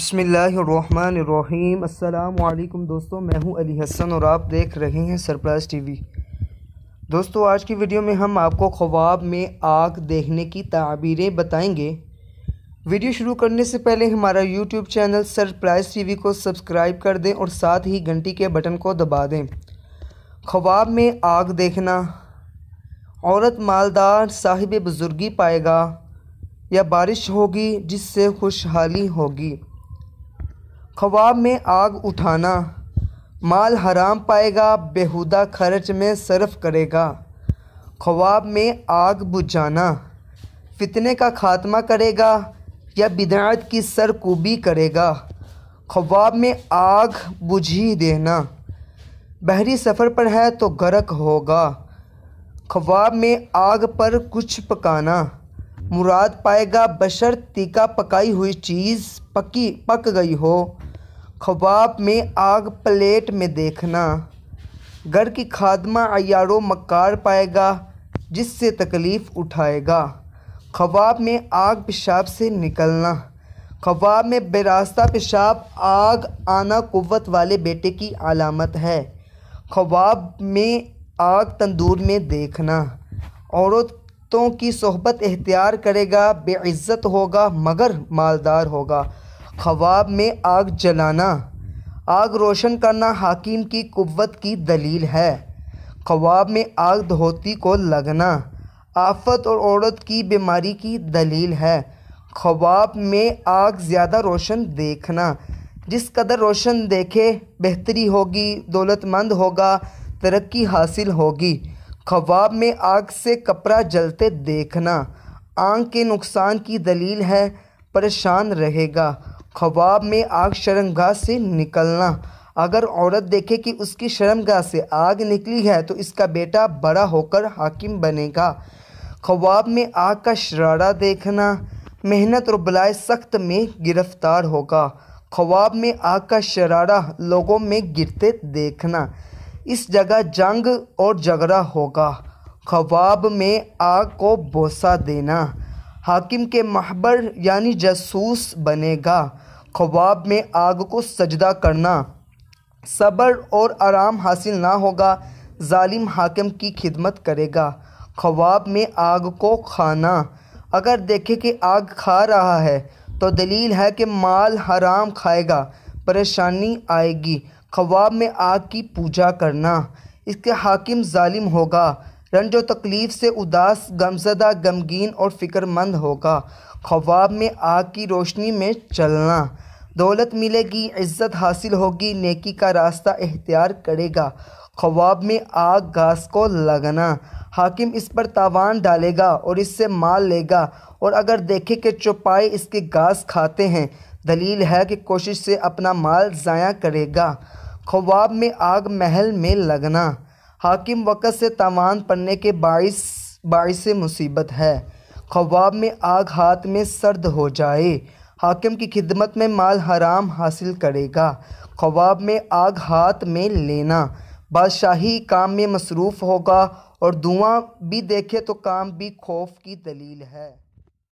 बसमिलीम अल्लाम दोस्तों मैं हूं अली हसन और आप देख रहे हैं सरप्राइज़ टीवी दोस्तों आज की वीडियो में हम आपको ख्वाब में आग देखने की ताबीरें बताएंगे वीडियो शुरू करने से पहले हमारा यूट्यूब चैनल सरप्राइज़ टीवी को सब्सक्राइब कर दें और साथ ही घंटी के बटन को दबा दें ख्वाब में आग देखना औरत मालदार साहिब बुज़ुर्गी पाएगा या बारिश होगी जिससे खुशहाली होगी ख्वाब में आग उठाना माल हराम पाएगा बेहुदा खर्च में सर्फ करेगा ख्वाब में आग बुझाना फितने का खात्मा करेगा या बिदात की सरकूबी करेगा ख्वाब में आग बुझी देना बहरी सफ़र पर है तो गरक होगा ख्वाब में आग पर कुछ पकाना मुराद पाएगा बशर तीका पकाई हुई चीज़ पकी पक गई हो ख्वाब में आग प्लेट में देखना घर की खादमा अयारो मकार पाएगा जिससे तकलीफ़ उठाएगा ख्वाब में आग पेशाब से निकलना ख्वाब में बेरास्ता पेशाब आग आना कुत वाले बेटे की अलामत है ख्वाब में आग तंदूर में देखना औरतों की सोहबत एहतियार करेगा बेइज्जत होगा मगर मालदार होगा ख्वाब में आग जलाना आग रोशन करना हाकिम की कुत की दलील है ख्वाब में आग धोती को लगना आफत और औरत की बीमारी की दलील है ख्वाब में आग ज़्यादा रोशन देखना जिस कदर रोशन देखे बेहतरी होगी दौलतमंद होगा तरक्की हासिल होगी ख्वाब में आग से कपड़ा जलते देखना आँख के नुकसान की दलील है परेशान रहेगा ख्वाब में आग शर्मगाह से निकलना अगर औरत देखे कि उसकी शर्मगाह से आग निकली है तो इसका बेटा बड़ा होकर हाकिम बनेगा ख्वाब में आग का शरारा देखना मेहनत और बलाय सख्त में गिरफ्तार होगा ख्वाब में आग का शरारा लोगों में गिरते देखना इस जगह जंग और झगड़ा होगा ख्वाब में आग को बोसा देना हाकिम के महबर यानी जासूस बनेगा ख्वाब में आग को सजदा करना सब्र और आराम हासिल ना होगा जालिम हाकिम की खिदमत करेगा ख्वाब में आग को खाना अगर देखे कि आग खा रहा है तो दलील है कि माल हराम खाएगा परेशानी आएगी ख्वाब में आग की पूजा करना इसके हाकिम जालिम होगा रंजो व तकलीफ़ से उदास गमजदा गमगीन और फ़िक्रमंद होगा ख्वाब में आग की रोशनी में चलना दौलत मिलेगी इज़्ज़त हासिल होगी नेकी का रास्ता अख्तियार करेगा ख्वाब में आग घास को लगना हाकिम इस पर तावान डालेगा और इससे माल लेगा और अगर देखे कि चौपाए इसके घास खाते हैं दलील है कि कोशिश से अपना माल ज़ाया करेगा ख्वाब में आग महल में लगना हाकिम वक़्त से तमान पड़ने के बाईस बाइस मुसीबत है ख्वाब में आग हाथ में सर्द हो जाए हाकिम की खिदमत में माल हराम हासिल करेगा ख्वाब में आग हाथ में लेना बादशाही काम में मसरूफ़ होगा और दुआ भी देखे तो काम भी खौफ की दलील है